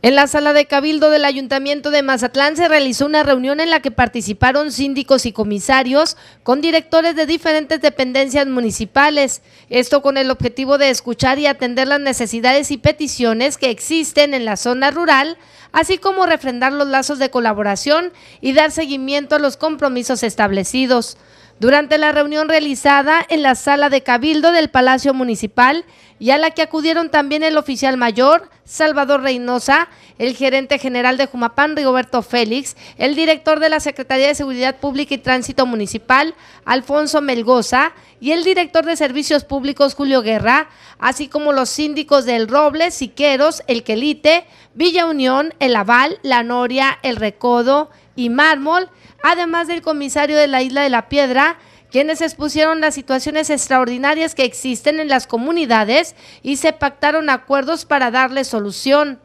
En la sala de cabildo del Ayuntamiento de Mazatlán se realizó una reunión en la que participaron síndicos y comisarios con directores de diferentes dependencias municipales, esto con el objetivo de escuchar y atender las necesidades y peticiones que existen en la zona rural, así como refrendar los lazos de colaboración y dar seguimiento a los compromisos establecidos. Durante la reunión realizada en la sala de Cabildo del Palacio Municipal y a la que acudieron también el oficial mayor, Salvador Reynosa, el gerente general de Jumapán, Rigoberto Félix, el director de la Secretaría de Seguridad Pública y Tránsito Municipal, Alfonso Melgoza, y el director de Servicios Públicos, Julio Guerra, así como los síndicos del Roble, Siqueros, El Quelite, Villa Unión, El Aval, La Noria, El Recodo, y mármol, además del comisario de la Isla de la Piedra, quienes expusieron las situaciones extraordinarias que existen en las comunidades y se pactaron acuerdos para darle solución.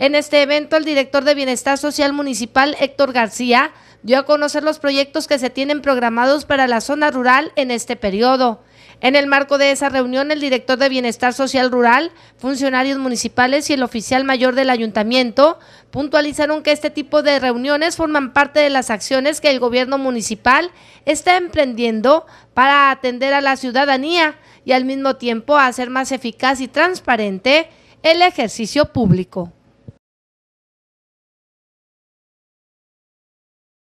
En este evento, el director de Bienestar Social Municipal, Héctor García, dio a conocer los proyectos que se tienen programados para la zona rural en este periodo. En el marco de esa reunión, el director de Bienestar Social Rural, funcionarios municipales y el oficial mayor del ayuntamiento puntualizaron que este tipo de reuniones forman parte de las acciones que el gobierno municipal está emprendiendo para atender a la ciudadanía y al mismo tiempo hacer más eficaz y transparente el ejercicio público.